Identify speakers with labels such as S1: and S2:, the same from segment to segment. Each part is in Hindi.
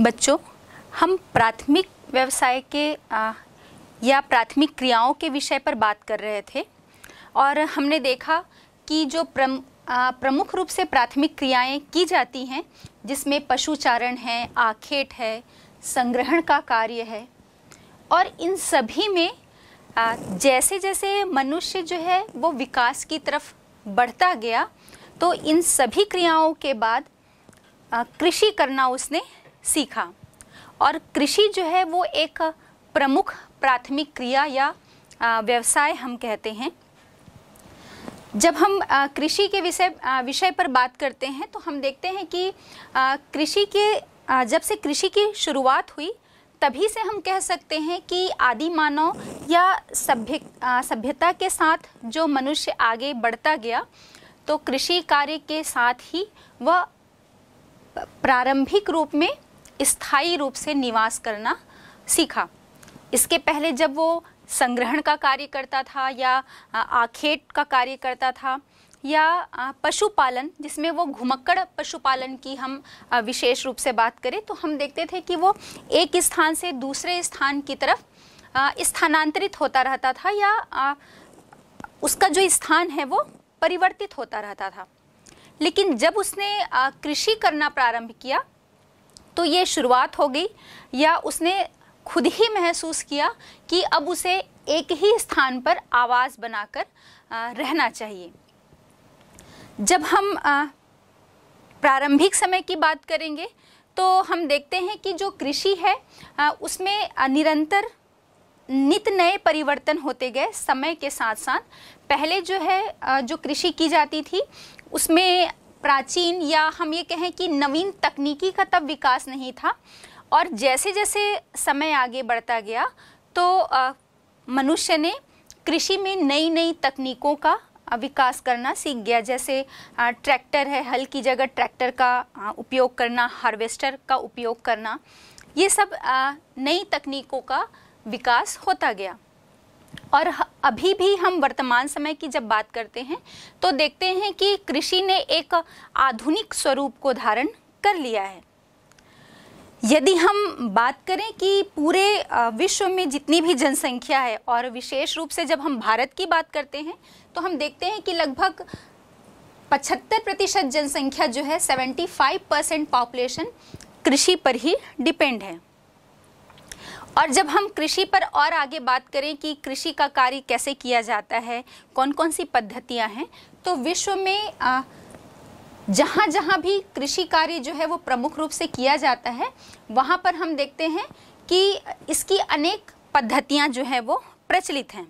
S1: बच्चों हम प्राथमिक व्यवसाय के आ, या प्राथमिक क्रियाओं के विषय पर बात कर रहे थे और हमने देखा कि जो प्रम, प्रमुख रूप से प्राथमिक क्रियाएं की जाती हैं जिसमें पशुचारण है आखेट है संग्रहण का कार्य है और इन सभी में आ, जैसे जैसे मनुष्य जो है वो विकास की तरफ बढ़ता गया तो इन सभी क्रियाओं के बाद कृषि करना उसने सीखा और कृषि जो है वो एक प्रमुख प्राथमिक क्रिया या व्यवसाय हम कहते हैं जब हम कृषि के विषय विषय पर बात करते हैं तो हम देखते हैं कि कृषि के जब से कृषि की शुरुआत हुई तभी से हम कह सकते हैं कि आदि मानव या सभ्य सभ्यता के साथ जो मनुष्य आगे बढ़ता गया तो कृषि कार्य के साथ ही वह प्रारंभिक रूप में स्थायी रूप से निवास करना सीखा इसके पहले जब वो संग्रहण का कार्य करता था या आखेट का कार्य करता था या पशुपालन जिसमें वो घुमक्कड़ पशुपालन की हम विशेष रूप से बात करें तो हम देखते थे कि वो एक स्थान से दूसरे स्थान की तरफ स्थानांतरित होता रहता था या उसका जो स्थान है वो परिवर्तित होता रहता था लेकिन जब उसने कृषि करना प्रारंभ किया तो ये शुरुआत हो गई या उसने खुद ही महसूस किया कि अब उसे एक ही स्थान पर आवाज़ बनाकर रहना चाहिए जब हम प्रारंभिक समय की बात करेंगे तो हम देखते हैं कि जो कृषि है उसमें निरंतर नित नए परिवर्तन होते गए समय के साथ साथ पहले जो है जो कृषि की जाती थी उसमें प्राचीन या हम ये कहें कि नवीन तकनीकी का तब विकास नहीं था और जैसे जैसे समय आगे बढ़ता गया तो मनुष्य ने कृषि में नई नई तकनीकों का विकास करना सीख गया जैसे ट्रैक्टर है हल की जगह ट्रैक्टर का उपयोग करना हार्वेस्टर का उपयोग करना ये सब नई तकनीकों का विकास होता गया और अभी भी हम वर्तमान समय की जब बात करते हैं तो देखते हैं कि कृषि ने एक आधुनिक स्वरूप को धारण कर लिया है यदि हम बात करें कि पूरे विश्व में जितनी भी जनसंख्या है और विशेष रूप से जब हम भारत की बात करते हैं तो हम देखते हैं कि लगभग 75 प्रतिशत जनसंख्या जो है 75 परसेंट पॉपुलेशन कृषि पर ही डिपेंड है और जब हम कृषि पर और आगे बात करें कि कृषि का कार्य कैसे किया जाता है कौन कौन सी पद्धतियां हैं तो विश्व में जहाँ जहाँ भी कृषि कार्य जो है वो प्रमुख रूप से किया जाता है वहाँ पर हम देखते हैं कि इसकी अनेक पद्धतियाँ जो है वो प्रचलित हैं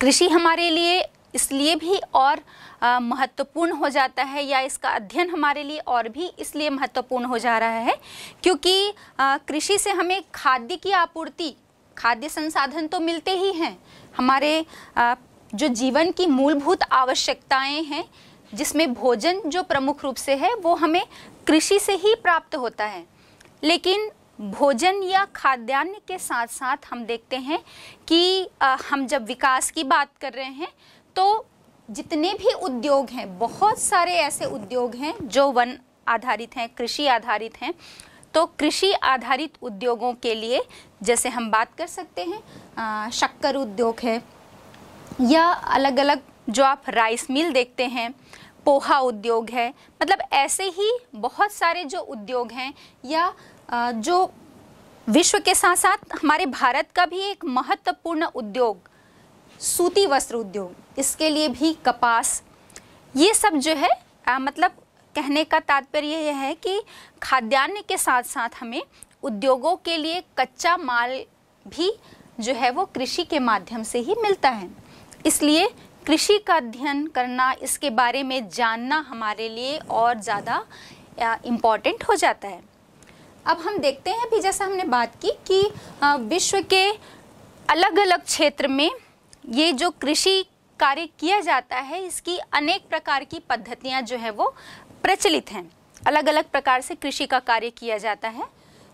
S1: कृषि हमारे लिए इसलिए भी और महत्वपूर्ण हो जाता है या इसका अध्ययन हमारे लिए और भी इसलिए महत्वपूर्ण हो जा रहा है क्योंकि कृषि से हमें खाद्य की आपूर्ति खाद्य संसाधन तो मिलते ही हैं हमारे आ, जो जीवन की मूलभूत आवश्यकताएं हैं जिसमें भोजन जो प्रमुख रूप से है वो हमें कृषि से ही प्राप्त होता है लेकिन भोजन या खाद्यान्न के साथ साथ हम देखते हैं कि आ, हम जब विकास की बात कर रहे हैं तो जितने भी उद्योग हैं बहुत सारे ऐसे उद्योग हैं जो वन आधारित हैं कृषि आधारित हैं तो कृषि आधारित उद्योगों के लिए जैसे हम बात कर सकते हैं शक्कर उद्योग है या अलग अलग जो आप राइस मिल देखते हैं पोहा उद्योग है मतलब ऐसे ही बहुत सारे जो उद्योग हैं या जो विश्व के साथ साथ हमारे भारत का भी एक महत्वपूर्ण उद्योग सूती वस्त्र उद्योग इसके लिए भी कपास ये सब जो है आ, मतलब कहने का तात्पर्य यह है कि खाद्यान्न के साथ साथ हमें उद्योगों के लिए कच्चा माल भी जो है वो कृषि के माध्यम से ही मिलता है इसलिए कृषि का अध्ययन करना इसके बारे में जानना हमारे लिए और ज़्यादा इम्पॉर्टेंट हो जाता है अब हम देखते हैं भी जैसा हमने बात की कि विश्व के अलग अलग क्षेत्र में ये जो कृषि कार्य किया जाता है इसकी अनेक प्रकार की पद्धतियाँ जो है वो प्रचलित हैं अलग अलग प्रकार से कृषि का कार्य किया जाता है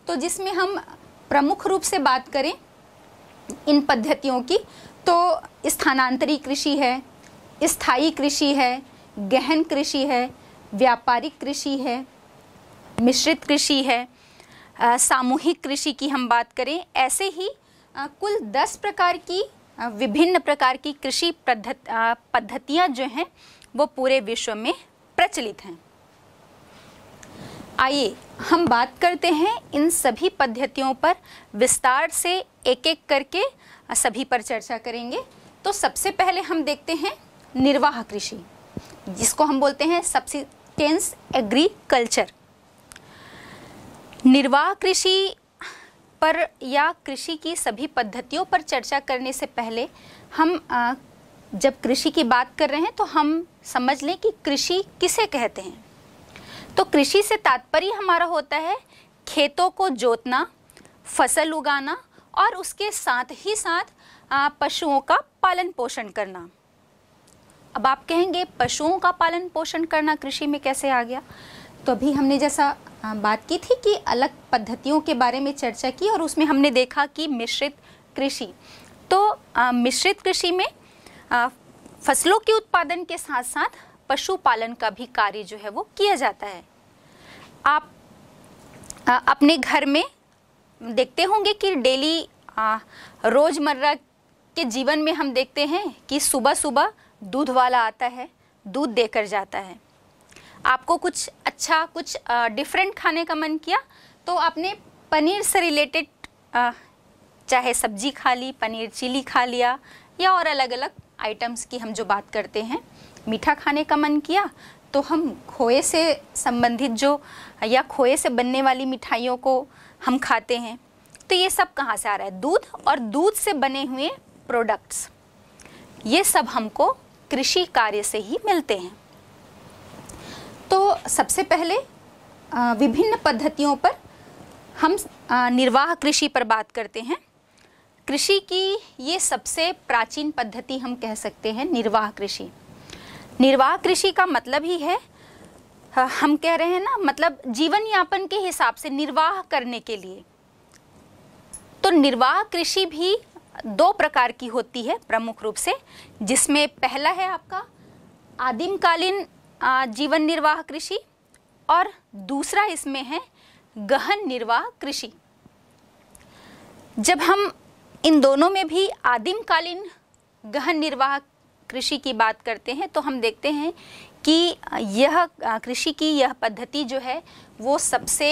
S1: तो जिसमें हम प्रमुख रूप से बात करें इन पद्धतियों की तो स्थानांतरी कृषि है स्थाई कृषि है गहन कृषि है व्यापारिक कृषि है मिश्रित कृषि है सामूहिक कृषि की हम बात करें ऐसे ही आ, कुल दस प्रकार की विभिन्न प्रकार की कृषि पद्धतियां पद्धतियाँ जो हैं वो पूरे विश्व में प्रचलित हैं आइए हम बात करते हैं इन सभी पद्धतियों पर विस्तार से एक एक करके सभी पर चर्चा करेंगे तो सबसे पहले हम देखते हैं निर्वाह कृषि जिसको हम बोलते हैं सब्सिटेंस एग्रीकल्चर निर्वाह कृषि पर या कृषि की सभी पद्धतियों पर चर्चा करने से पहले हम आ, जब कृषि की बात कर रहे हैं तो हम समझ लें कि कृषि किसे कहते हैं तो कृषि से तात्पर्य हमारा होता है खेतों को जोतना फसल उगाना और उसके साथ ही साथ पशुओं का पालन पोषण करना अब आप कहेंगे पशुओं का पालन पोषण करना कृषि में कैसे आ गया तो अभी हमने जैसा बात की थी कि अलग पद्धतियों के बारे में चर्चा की और उसमें हमने देखा कि मिश्रित कृषि तो मिश्रित कृषि में फसलों के उत्पादन के साथ साथ पशुपालन का भी कार्य जो है वो किया जाता है आप आ, अपने घर में देखते होंगे कि डेली रोज़मर्रा के जीवन में हम देखते हैं कि सुबह सुबह दूध वाला आता है दूध देकर जाता है आपको कुछ अच्छा कुछ डिफरेंट खाने का मन किया तो आपने पनीर से रिलेटेड चाहे सब्जी खा ली पनीर चिली खा लिया या और अलग अलग आइटम्स की हम जो बात करते हैं मीठा खाने का मन किया तो हम खोए से संबंधित जो या खोए से बनने वाली मिठाइयों को हम खाते हैं तो ये सब कहाँ से आ रहा है दूध और दूध से बने हुए प्रोडक्ट्स ये सब हमको कृषि कार्य से ही मिलते हैं तो सबसे पहले विभिन्न पद्धतियों पर हम निर्वाह कृषि पर बात करते हैं कृषि की ये सबसे प्राचीन पद्धति हम कह सकते हैं निर्वाह कृषि निर्वाह कृषि का मतलब ही है हम कह रहे हैं ना मतलब जीवन यापन के हिसाब से निर्वाह करने के लिए तो निर्वाह कृषि भी दो प्रकार की होती है प्रमुख रूप से जिसमें पहला है आपका आदिमकालीन जीवन निर्वाह कृषि और दूसरा इसमें है गहन निर्वाह कृषि जब हम इन दोनों में भी आदिमकालीन गहन निर्वाह कृषि की बात करते हैं तो हम देखते हैं कि यह कृषि की यह पद्धति जो है वो सबसे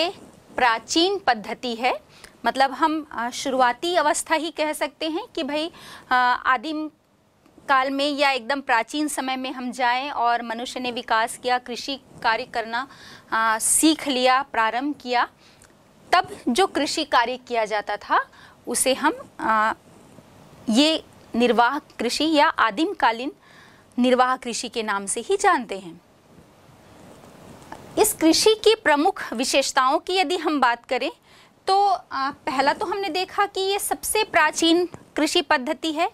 S1: प्राचीन पद्धति है मतलब हम शुरुआती अवस्था ही कह सकते हैं कि भाई आदिम काल में या एकदम प्राचीन समय में हम जाएं और मनुष्य ने विकास किया कृषि कार्य करना आ, सीख लिया प्रारंभ किया तब जो कृषि कार्य किया जाता था उसे हम आ, ये निर्वाह कृषि या आदिमकालीन निर्वाह कृषि के नाम से ही जानते हैं इस कृषि की प्रमुख विशेषताओं की यदि हम बात करें तो आ, पहला तो हमने देखा कि ये सबसे प्राचीन कृषि पद्धति है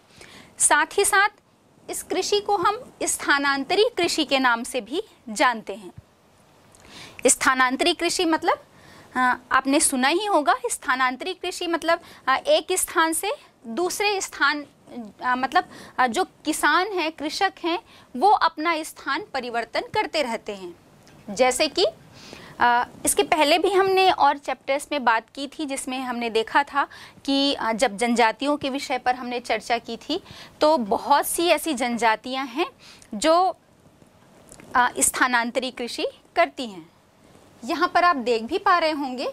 S1: साथ ही साथ इस कृषि को हम स्थानांतरी कृषि के नाम से भी जानते हैं स्थानांतरी कृषि मतलब आपने सुना ही होगा स्थानांतरी कृषि मतलब एक स्थान से दूसरे स्थान मतलब जो किसान हैं कृषक हैं वो अपना स्थान परिवर्तन करते रहते हैं जैसे कि इसके पहले भी हमने और चैप्टर्स में बात की थी जिसमें हमने देखा था कि जब जनजातियों के विषय पर हमने चर्चा की थी तो बहुत सी ऐसी जनजातियां हैं जो स्थानांतरी कृषि करती हैं यहाँ पर आप देख भी पा रहे होंगे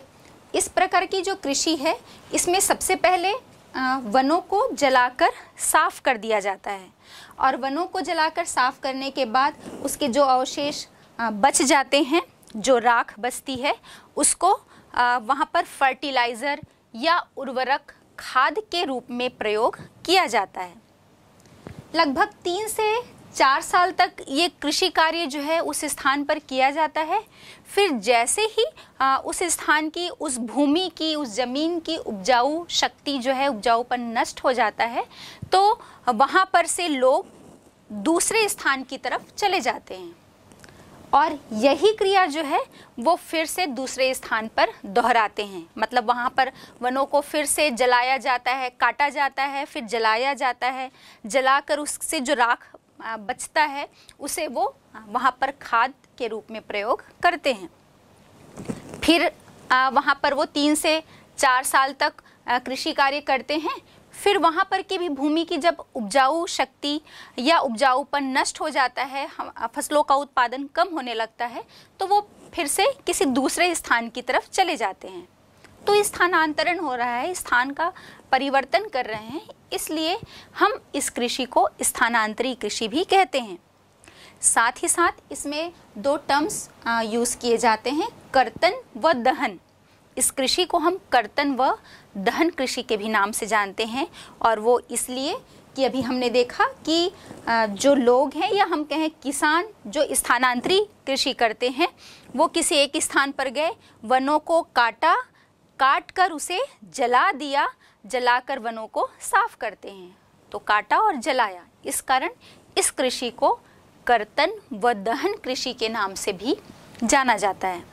S1: इस प्रकार की जो कृषि है इसमें सबसे पहले वनों को जलाकर साफ कर दिया जाता है और वनों को जलाकर साफ करने के बाद उसके जो अवशेष बच जाते हैं जो राख बसती है उसको वहाँ पर फर्टिलाइज़र या उर्वरक खाद के रूप में प्रयोग किया जाता है लगभग तीन से चार साल तक ये कृषि कार्य जो है उस स्थान पर किया जाता है फिर जैसे ही आ, उस स्थान की उस भूमि की उस ज़मीन की उपजाऊ शक्ति जो है उपजाऊपन नष्ट हो जाता है तो वहाँ पर से लोग दूसरे स्थान की तरफ चले जाते हैं और यही क्रिया जो है वो फिर से दूसरे स्थान पर दोहराते हैं मतलब वहाँ पर वनों को फिर से जलाया जाता है काटा जाता है फिर जलाया जाता है जलाकर उससे जो राख बचता है उसे वो वहाँ पर खाद के रूप में प्रयोग करते हैं फिर वहाँ पर वो तीन से चार साल तक कृषि कार्य करते हैं फिर वहाँ पर की भी भूमि की जब उपजाऊ शक्ति या उपजाऊपन नष्ट हो जाता है फसलों का उत्पादन कम होने लगता है तो वो फिर से किसी दूसरे स्थान की तरफ चले जाते हैं तो स्थानांतरण हो रहा है स्थान का परिवर्तन कर रहे हैं इसलिए हम इस कृषि को स्थानांतरी कृषि भी कहते हैं साथ ही साथ इसमें दो टर्म्स यूज़ किए जाते हैं कर्तन व दहन इस कृषि को हम कर्तन व दहन कृषि के भी नाम से जानते हैं और वो इसलिए कि अभी हमने देखा कि जो लोग हैं या हम कहें किसान जो स्थानांतरी कृषि करते हैं वो किसी एक स्थान पर गए वनों को काटा काट कर उसे जला दिया जलाकर वनों को साफ करते हैं तो काटा और जलाया इस कारण इस कृषि को कर्तन व दहन कृषि के नाम से भी जाना जाता है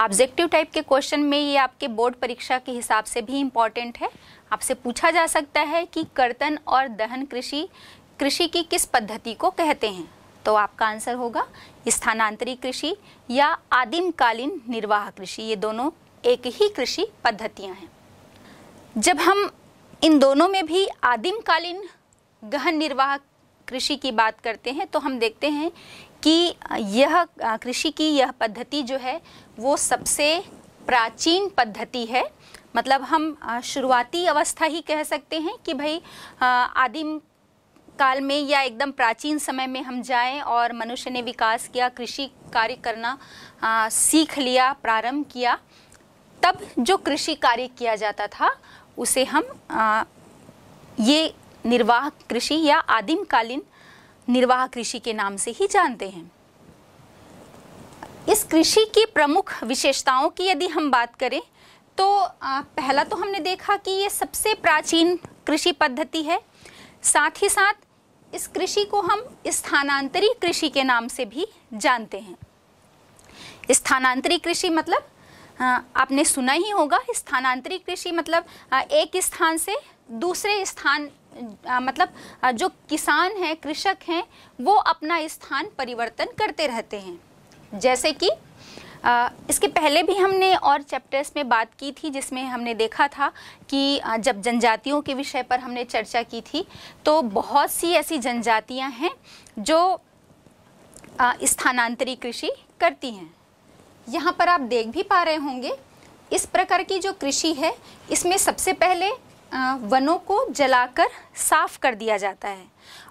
S1: ऑब्जेक्टिव टाइप के क्वेश्चन में ये आपके बोर्ड परीक्षा के हिसाब से भी इम्पॉर्टेंट है आपसे पूछा जा सकता है कि कर्तन और दहन कृषि कृषि की किस पद्धति को कहते हैं तो आपका आंसर होगा स्थानांतरी कृषि या आदिमकालीन निर्वाह कृषि ये दोनों एक ही कृषि पद्धतियां हैं जब हम इन दोनों में भी आदिमकालीन गहन निर्वाह कृषि की बात करते हैं तो हम देखते हैं कि यह कृषि की यह पद्धति जो है वो सबसे प्राचीन पद्धति है मतलब हम शुरुआती अवस्था ही कह सकते हैं कि भाई आदिम काल में या एकदम प्राचीन समय में हम जाएं और मनुष्य ने विकास किया कृषि कार्य करना आ, सीख लिया प्रारंभ किया तब जो कृषि कार्य किया जाता था उसे हम आ, ये निर्वाह कृषि या आदिमकालीन निर्वाह कृषि के नाम से ही जानते हैं इस कृषि की प्रमुख विशेषताओं की यदि हम बात करें तो पहला तो हमने देखा कि ये सबसे प्राचीन कृषि पद्धति है साथ ही साथ इस कृषि को हम स्थानांतरी कृषि के नाम से भी जानते हैं स्थानांतरी कृषि मतलब आपने सुना ही होगा स्थानांतरी कृषि मतलब एक स्थान से दूसरे स्थान आ, मतलब जो किसान हैं कृषक हैं वो अपना स्थान परिवर्तन करते रहते हैं जैसे कि आ, इसके पहले भी हमने और चैप्टर्स में बात की थी जिसमें हमने देखा था कि जब जनजातियों के विषय पर हमने चर्चा की थी तो बहुत सी ऐसी जनजातियां हैं जो स्थानांतरी कृषि करती हैं यहाँ पर आप देख भी पा रहे होंगे इस प्रकार की जो कृषि है इसमें सबसे पहले वनों को जलाकर साफ कर दिया जाता है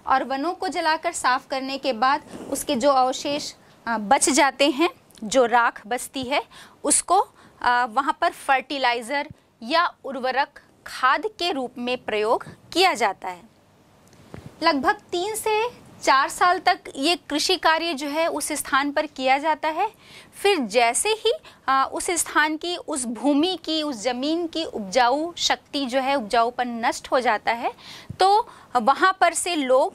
S1: और वनों को जलाकर साफ करने के बाद उसके जो अवशेष बच जाते हैं जो राख बचती है उसको वहाँ पर फर्टिलाइज़र या उर्वरक खाद के रूप में प्रयोग किया जाता है लगभग तीन से चार साल तक ये कृषि कार्य जो है उस स्थान पर किया जाता है फिर जैसे ही आ, उस स्थान की उस भूमि की उस ज़मीन की उपजाऊ शक्ति जो है उपजाऊपन नष्ट हो जाता है तो वहाँ पर से लोग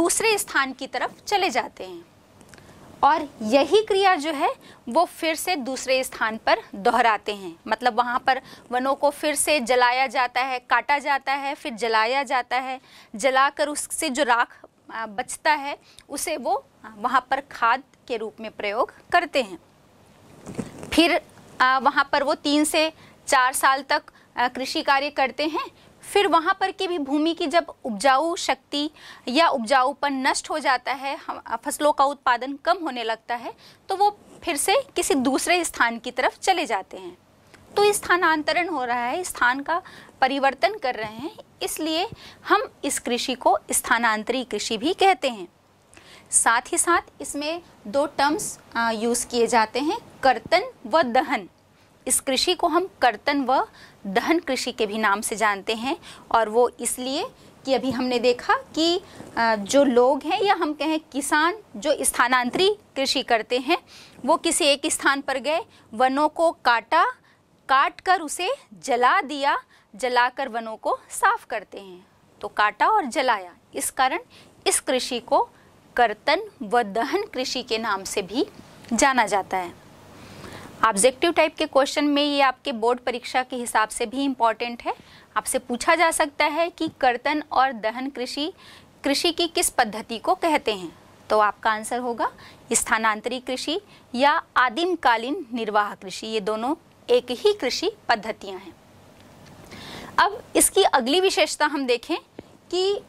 S1: दूसरे स्थान की तरफ चले जाते हैं और यही क्रिया जो है वो फिर से दूसरे स्थान पर दोहराते हैं मतलब वहाँ पर वनों को फिर से जलाया जाता है काटा जाता है फिर जलाया जाता है जलाकर उससे जो राख बचता है उसे वो वहाँ पर खाद के रूप में प्रयोग करते हैं फिर वहाँ पर वो तीन से चार साल तक कृषि कार्य करते हैं फिर वहाँ पर की भी भूमि की जब उपजाऊ शक्ति या उपजाऊपन नष्ट हो जाता है फसलों का उत्पादन कम होने लगता है तो वो फिर से किसी दूसरे स्थान की तरफ चले जाते हैं तो स्थानांतरण हो रहा है स्थान का परिवर्तन कर रहे हैं इसलिए हम इस कृषि को स्थानांतरी कृषि भी कहते हैं साथ ही साथ इसमें दो टर्म्स यूज़ किए जाते हैं कर्तन व दहन इस कृषि को हम कर्तन व दहन कृषि के भी नाम से जानते हैं और वो इसलिए कि अभी हमने देखा कि जो लोग हैं या हम कहें किसान जो स्थानांतरी कृषि करते हैं वो किसी एक स्थान पर गए वनों को काटा काट कर उसे जला दिया जलाकर वनों को साफ करते हैं तो काटा और जलाया इस कारण इस कृषि को कर्तन व दहन कृषि के नाम से भी जाना जाता है ऑब्जेक्टिव टाइप के क्वेश्चन में ये आपके बोर्ड परीक्षा के हिसाब से भी इम्पॉर्टेंट है आपसे पूछा जा सकता है कि कर्तन और दहन कृषि कृषि की किस पद्धति को कहते हैं तो आपका आंसर होगा स्थानांतरी कृषि या आदिमकालीन निर्वाह कृषि ये दोनों एक ही कृषि पद्धतियाँ हैं अब इसकी अगली विशेषता हम देखें कि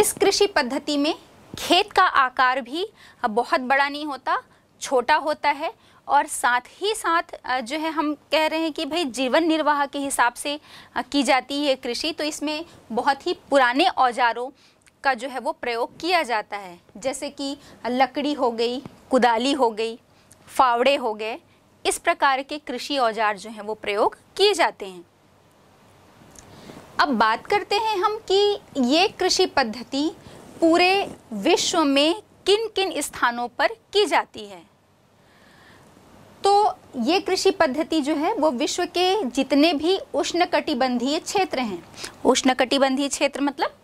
S1: इस कृषि पद्धति में खेत का आकार भी बहुत बड़ा नहीं होता छोटा होता है और साथ ही साथ जो है हम कह रहे हैं कि भाई जीवन निर्वाह के हिसाब से की जाती है कृषि तो इसमें बहुत ही पुराने औजारों का जो है वो प्रयोग किया जाता है जैसे कि लकड़ी हो गई कुदाली हो गई फावड़े हो गए इस प्रकार के कृषि औजार जो हैं वो प्रयोग किए जाते हैं अब बात करते हैं हम कि ये कृषि पद्धति पूरे विश्व में किन किन स्थानों पर की जाती है तो ये कृषि पद्धति जो है वो विश्व के जितने भी उष्णकटिबंधीय क्षेत्र हैं उष्णकटिबंधीय क्षेत्र मतलब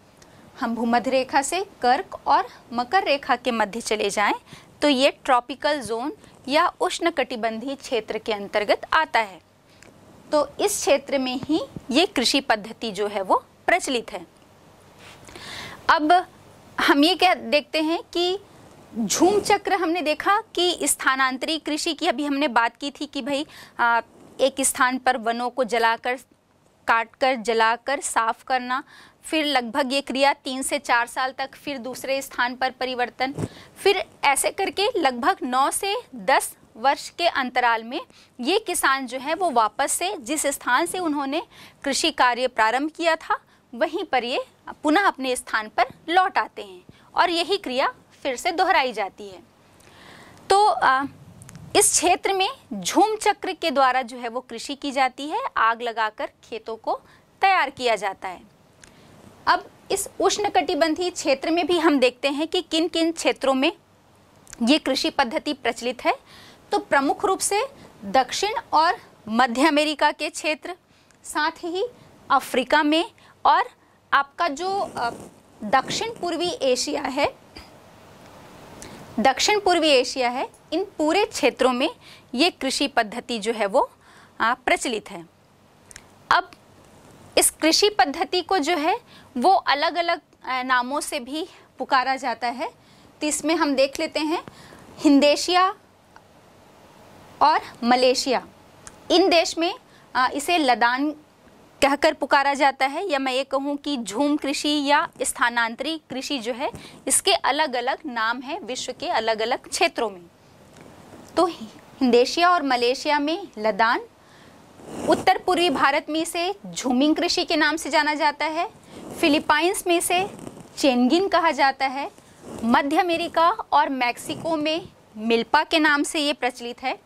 S1: हम भूमध्य रेखा से कर्क और मकर रेखा के मध्य चले जाएं तो ये ट्रॉपिकल जोन या उष्णकटिबंधीय क्षेत्र के अंतर्गत आता है तो इस क्षेत्र में ही ये कृषि पद्धति जो है वो प्रचलित है अब हम ये क्या देखते हैं कि झूम चक्र हमने देखा कि स्थानांतरी कृषि की अभी हमने बात की थी कि भाई एक स्थान पर वनों को जलाकर काटकर जलाकर साफ करना फिर लगभग ये क्रिया तीन से चार साल तक फिर दूसरे स्थान पर परिवर्तन फिर ऐसे करके लगभग नौ से दस वर्ष के अंतराल में ये किसान जो है वो वापस से जिस स्थान से उन्होंने कृषि कार्य प्रारंभ किया था वहीं पर ये पुनः अपने स्थान पर लौट आते हैं और यही क्रिया फिर से दोहराई जाती है तो आ, इस क्षेत्र में झूम चक्र के द्वारा जो है वो कृषि की जाती है आग लगाकर खेतों को तैयार किया जाता है अब इस उष्णकटिबंधीय क्षेत्र में भी हम देखते हैं कि किन किन क्षेत्रों में ये कृषि पद्धति प्रचलित है तो प्रमुख रूप से दक्षिण और मध्य अमेरिका के क्षेत्र साथ ही अफ्रीका में और आपका जो दक्षिण पूर्वी एशिया है दक्षिण पूर्वी एशिया है इन पूरे क्षेत्रों में ये कृषि पद्धति जो है वो प्रचलित है अब इस कृषि पद्धति को जो है वो अलग अलग नामों से भी पुकारा जाता है तो इसमें हम देख लेते हैं हिंदेशिया और मलेशिया इन देश में इसे लदान कहकर पुकारा जाता है या मैं ये कहूँ कि झूम कृषि या स्थानांतरी कृषि जो है इसके अलग अलग नाम है विश्व के अलग अलग क्षेत्रों में तो हिंदेशिया और मलेशिया में लदान उत्तर पूर्वी भारत में इसे झूमिंग कृषि के नाम से जाना जाता है फिलीपाइंस में इसे चेनगिन कहा जाता है मध्य अमेरिका और मैक्सिको में मिल्पा के नाम से ये प्रचलित है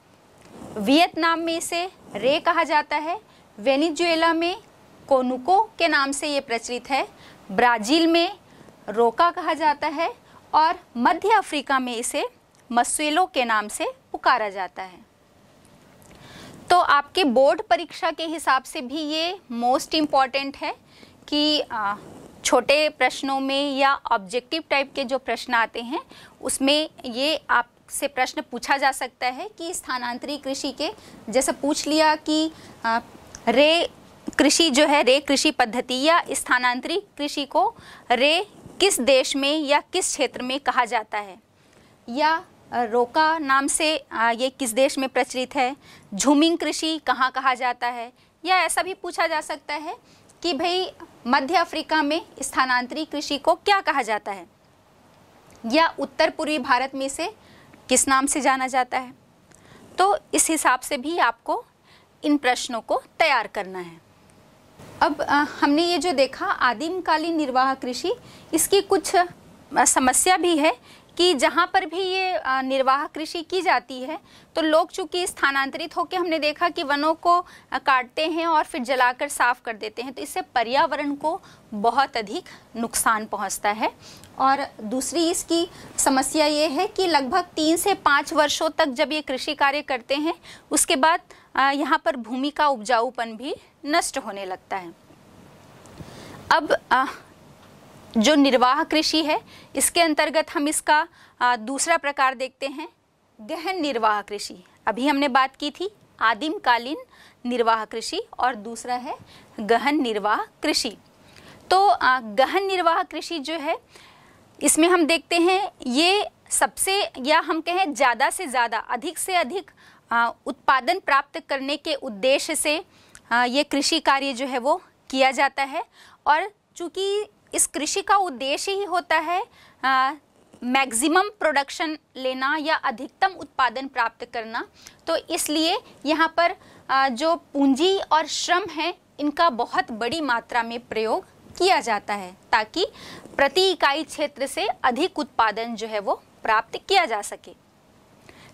S1: वियतनाम में इसे रे कहा जाता है वेनिजुएला में कोनुको के नाम से ये प्रचलित है ब्राज़ील में रोका कहा जाता है और मध्य अफ्रीका में इसे मस्वेलो के नाम से पुकारा जाता है तो आपके बोर्ड परीक्षा के हिसाब से भी ये मोस्ट इम्पॉर्टेंट है कि छोटे प्रश्नों में या ऑब्जेक्टिव टाइप के जो प्रश्न आते हैं उसमें ये आप से प्रश्न पूछा जा सकता है कि स्थानांतरित कृषि के जैसे पूछ लिया कि रे कृषि जो है रे कृषि पद्धति या स्थानांतरित कृषि को रे किस देश में या किस क्षेत्र में कहा जाता है या रोका नाम से ये किस देश में प्रचलित है झूमिंग कृषि कहाँ कहा जाता है या ऐसा भी पूछा जा सकता है कि भाई मध्य अफ्रीका में स्थानांतरित कृषि को क्या कहा जाता है या उत्तर पूर्वी भारत में से किस नाम से जाना जाता है तो इस हिसाब से भी आपको इन प्रश्नों को तैयार करना है अब हमने ये जो देखा आदिमकालीन निर्वाह कृषि इसकी कुछ समस्या भी है कि जहाँ पर भी ये निर्वाह कृषि की जाती है तो लोग चूंकि स्थानांतरित होकर हमने देखा कि वनों को काटते हैं और फिर जलाकर साफ कर देते हैं तो इससे पर्यावरण को बहुत अधिक नुकसान पहुंचता है और दूसरी इसकी समस्या ये है कि लगभग तीन से पाँच वर्षों तक जब ये कृषि कार्य करते हैं उसके बाद यहाँ पर भूमि का उपजाऊपन भी नष्ट होने लगता है अब जो निर्वाह कृषि है इसके अंतर्गत हम इसका दूसरा प्रकार देखते हैं गहन निर्वाह कृषि अभी हमने बात की थी आदिमकालीन निर्वाह कृषि और दूसरा है गहन निर्वाह कृषि तो गहन निर्वाह कृषि जो है इसमें हम देखते हैं ये सबसे या हम कहें ज़्यादा से ज़्यादा अधिक से अधिक उत्पादन प्राप्त करने के उद्देश्य से ये कृषि कार्य जो है वो किया जाता है और चूँकि इस कृषि का उद्देश्य ही होता है मैक्सिमम प्रोडक्शन लेना या अधिकतम उत्पादन प्राप्त करना तो इसलिए यहाँ पर आ, जो पूंजी और श्रम है इनका बहुत बड़ी मात्रा में प्रयोग किया जाता है ताकि प्रति इकाई क्षेत्र से अधिक उत्पादन जो है वो प्राप्त किया जा सके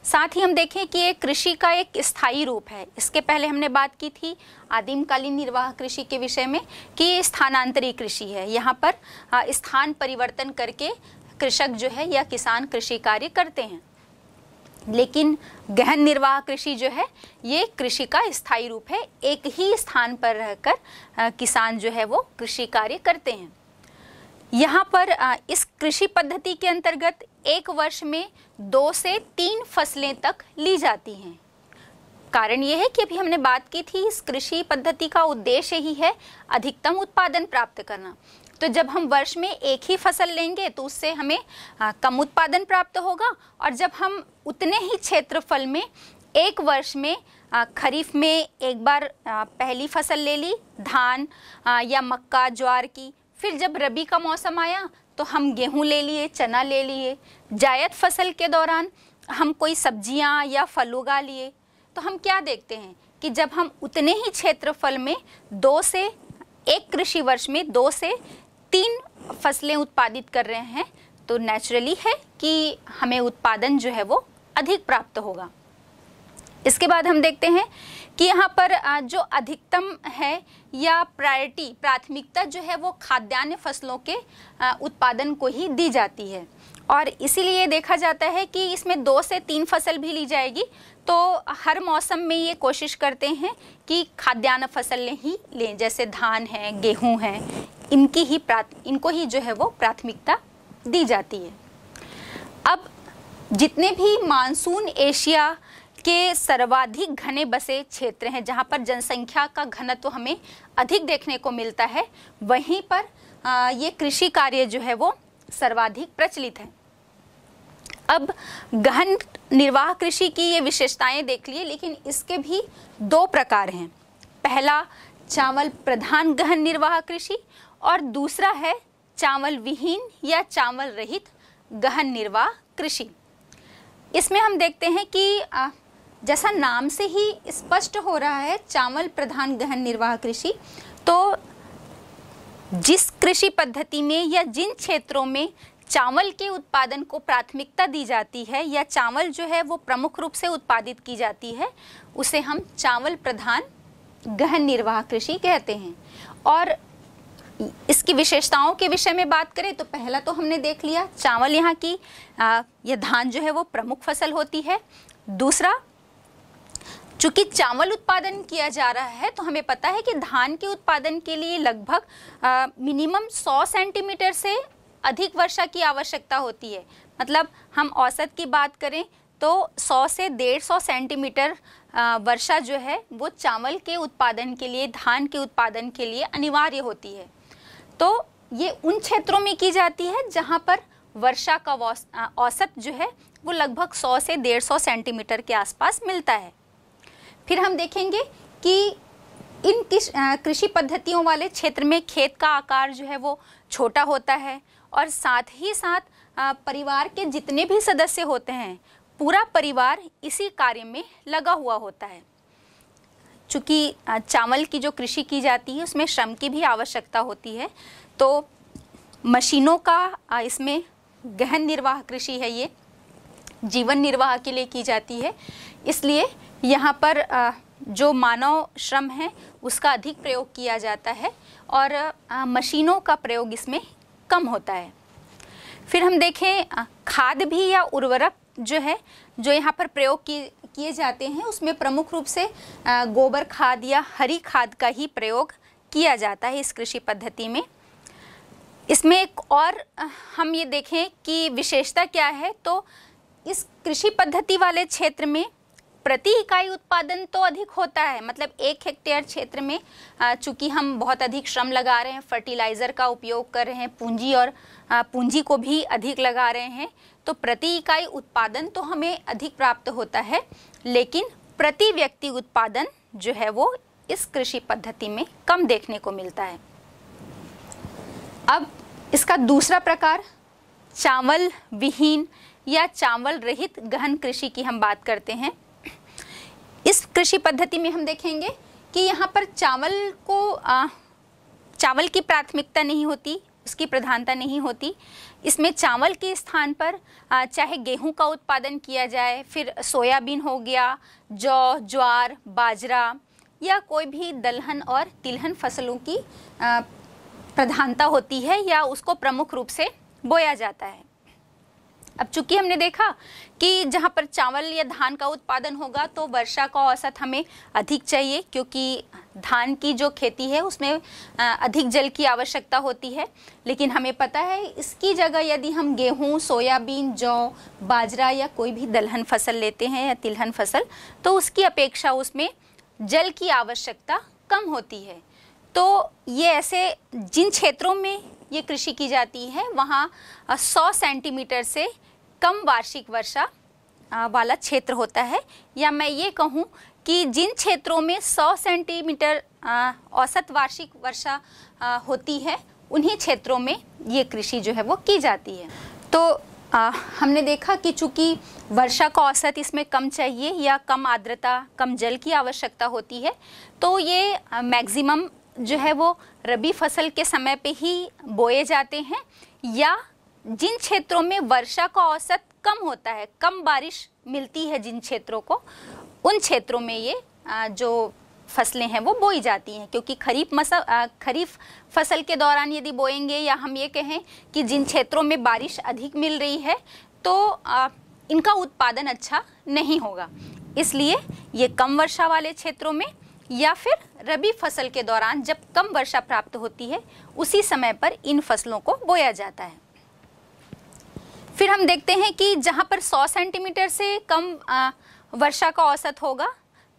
S1: साथ ही हम देखें कि ये कृषि का एक स्थायी रूप है इसके पहले हमने बात की थी आदिमकालीन निर्वाह कृषि के विषय में कि स्थानांतरी कृषि है यहाँ पर स्थान परिवर्तन करके कृषक जो है या किसान कृषि कार्य करते हैं लेकिन गहन निर्वाह कृषि जो है ये कृषि का स्थायी रूप है एक ही स्थान पर रहकर किसान जो है वो कृषि कार्य करते हैं यहाँ पर इस कृषि पद्धति के अंतर्गत एक वर्ष में दो से तीन फसलें तक ली जाती हैं कारण यह है कि अभी हमने बात की थी इस कृषि पद्धति का उद्देश्य ही है अधिकतम उत्पादन प्राप्त करना तो जब हम वर्ष में एक ही फसल लेंगे तो उससे हमें कम उत्पादन प्राप्त होगा और जब हम उतने ही क्षेत्रफल में एक वर्ष में खरीफ में एक बार पहली फसल ले ली धान या मक्का ज्वार की फिर जब रबी का मौसम आया तो हम गेहूं ले लिए चना ले लिए जायद फसल के दौरान हम कोई सब्जियां या फल उगा लिए तो हम क्या देखते हैं कि जब हम उतने ही क्षेत्रफल में दो से एक कृषि वर्ष में दो से तीन फसलें उत्पादित कर रहे हैं तो नेचुरली है कि हमें उत्पादन जो है वो अधिक प्राप्त होगा इसके बाद हम देखते हैं कि यहाँ पर जो अधिकतम है या प्रायोरिटी प्राथमिकता जो है वो खाद्यान्न फसलों के उत्पादन को ही दी जाती है और इसीलिए देखा जाता है कि इसमें दो से तीन फसल भी ली जाएगी तो हर मौसम में ये कोशिश करते हैं कि खाद्यान्न फसल ही लें जैसे धान है गेहूं हैं इनकी ही प्राथ इनको ही जो है वो प्राथमिकता दी जाती है अब जितने भी मानसून एशिया के सर्वाधिक घने बसे क्षेत्र हैं जहाँ पर जनसंख्या का घनत्व तो हमें अधिक देखने को मिलता है वहीं पर आ, ये कृषि कार्य जो है वो सर्वाधिक प्रचलित है अब गहन निर्वाह कृषि की ये विशेषताएं देख लिए लेकिन इसके भी दो प्रकार हैं पहला चावल प्रधान गहन निर्वाह कृषि और दूसरा है चावल विहीन या चावल रहित गहन निर्वाह कृषि इसमें हम देखते हैं कि जैसा नाम से ही स्पष्ट हो रहा है चावल प्रधान गहन निर्वाह कृषि तो जिस कृषि पद्धति में या जिन क्षेत्रों में चावल के उत्पादन को प्राथमिकता दी जाती है या चावल जो है वो प्रमुख रूप से उत्पादित की जाती है उसे हम चावल प्रधान गहन निर्वाह कृषि कहते हैं और इसकी विशेषताओं के विषय में बात करें तो पहला तो हमने देख लिया चावल यहाँ की यह धान जो है वो प्रमुख फसल होती है दूसरा चूंकि चावल उत्पादन किया जा रहा है तो हमें पता है कि धान के उत्पादन के लिए लगभग मिनिमम 100 सेंटीमीटर से अधिक वर्षा की आवश्यकता होती है मतलब हम औसत की बात करें तो 100 से 150 सेंटीमीटर वर्षा जो है वो चावल के उत्पादन के लिए धान के उत्पादन के लिए अनिवार्य होती है तो ये उन क्षेत्रों में की जाती है जहाँ पर वर्षा का औसत जो है वो लगभग 100 से 150 सेंटीमीटर के आसपास मिलता है फिर हम देखेंगे कि इन कृषि पद्धतियों वाले क्षेत्र में खेत का आकार जो है वो छोटा होता है और साथ ही साथ परिवार के जितने भी सदस्य होते हैं पूरा परिवार इसी कार्य में लगा हुआ होता है चूँकि चावल की जो कृषि की जाती है उसमें श्रम की भी आवश्यकता होती है तो मशीनों का इसमें गहन निर्वाह कृषि है ये जीवन निर्वाह के लिए की जाती है इसलिए यहाँ पर जो मानव श्रम है उसका अधिक प्रयोग किया जाता है और मशीनों का प्रयोग इसमें कम होता है फिर हम देखें खाद भी या उर्वरक जो है जो यहाँ पर प्रयोग की किए जाते हैं उसमें प्रमुख रूप से गोबर खाद या हरी खाद का ही प्रयोग किया जाता है इस कृषि पद्धति में इसमें एक और हम ये देखें कि विशेषता क्या है तो इस कृषि पद्धति वाले क्षेत्र में प्रति इकाई उत्पादन तो अधिक होता है मतलब एक हेक्टेयर क्षेत्र में चूंकि हम बहुत अधिक श्रम लगा रहे हैं फर्टिलाइज़र का उपयोग कर रहे हैं पूंजी और पूंजी को भी अधिक लगा रहे हैं तो प्रति इकाई उत्पादन तो हमें अधिक प्राप्त होता है लेकिन प्रति व्यक्ति उत्पादन जो है वो इस कृषि पद्धति में कम देखने को मिलता है अब इसका दूसरा प्रकार चावल विहीन या चावल रहित गहन कृषि की हम बात करते हैं इस कृषि पद्धति में हम देखेंगे कि यहाँ पर चावल को आ, चावल की प्राथमिकता नहीं होती उसकी प्रधानता नहीं होती इसमें चावल के स्थान पर चाहे गेहूं का उत्पादन किया जाए फिर सोयाबीन हो गया जौ ज्वार बाजरा या कोई भी दलहन और तिलहन फसलों की प्रधानता होती है या उसको प्रमुख रूप से बोया जाता है अब चूंकि हमने देखा कि जहाँ पर चावल या धान का उत्पादन होगा तो वर्षा का औसत हमें अधिक चाहिए क्योंकि धान की जो खेती है उसमें अधिक जल की आवश्यकता होती है लेकिन हमें पता है इसकी जगह यदि हम गेहूँ सोयाबीन जौ बाजरा या कोई भी दलहन फसल लेते हैं या तिलहन फसल तो उसकी अपेक्षा उसमें जल की आवश्यकता कम होती है तो ये ऐसे जिन क्षेत्रों में ये कृषि की जाती है वहाँ 100 सेंटीमीटर से कम वार्षिक वर्षा वाला क्षेत्र होता है या मैं ये कहूँ कि जिन क्षेत्रों में 100 सेंटीमीटर औसत वार्षिक वर्षा होती है उन्हीं क्षेत्रों में ये कृषि जो है वो की जाती है तो आ, हमने देखा कि चूंकि वर्षा का औसत इसमें कम चाहिए या कम आर्द्रता कम जल की आवश्यकता होती है तो ये मैक्सिमम जो है वो रबी फसल के समय पे ही बोए जाते हैं या जिन क्षेत्रों में वर्षा का औसत कम होता है कम बारिश मिलती है जिन क्षेत्रों को उन क्षेत्रों में ये जो फसलें हैं वो बोई जाती हैं क्योंकि खरीफ मसल खरीफ फसल के दौरान यदि बोएंगे या हम ये कहें कि जिन क्षेत्रों में बारिश अधिक मिल रही है तो आ, इनका उत्पादन अच्छा नहीं होगा इसलिए ये कम वर्षा वाले क्षेत्रों में या फिर रबी फसल के दौरान जब कम वर्षा प्राप्त होती है उसी समय पर इन फसलों को बोया जाता है फिर हम देखते हैं कि जहाँ पर 100 सेंटीमीटर से कम वर्षा का औसत होगा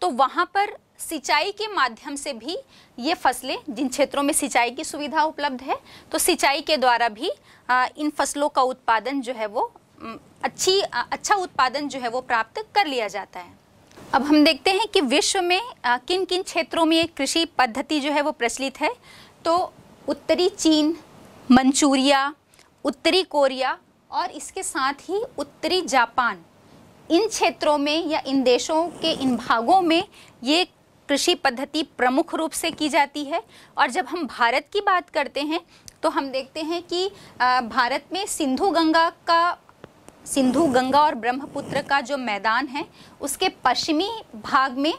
S1: तो वहाँ पर सिंचाई के माध्यम से भी ये फसलें जिन क्षेत्रों में सिंचाई की सुविधा उपलब्ध है तो सिंचाई के द्वारा भी इन फसलों का उत्पादन जो है वो अच्छी अच्छा उत्पादन जो है वो प्राप्त कर लिया जाता है अब हम देखते हैं कि विश्व में किन किन क्षेत्रों में कृषि पद्धति जो है वो प्रचलित है तो उत्तरी चीन मंचूरिया उत्तरी कोरिया और इसके साथ ही उत्तरी जापान इन क्षेत्रों में या इन देशों के इन भागों में ये कृषि पद्धति प्रमुख रूप से की जाती है और जब हम भारत की बात करते हैं तो हम देखते हैं कि भारत में सिंधु गंगा का सिंधु गंगा और ब्रह्मपुत्र का जो मैदान है उसके पश्चिमी भाग में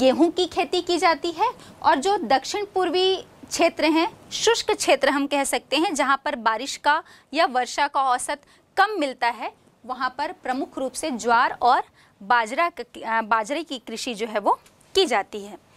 S1: गेहूं की खेती की जाती है और जो दक्षिण पूर्वी क्षेत्र हैं शुष्क क्षेत्र हम कह सकते हैं जहाँ पर बारिश का या वर्षा का औसत कम मिलता है वहाँ पर प्रमुख रूप से ज्वार और बाजरा बाजरे की कृषि जो है वो की जाती है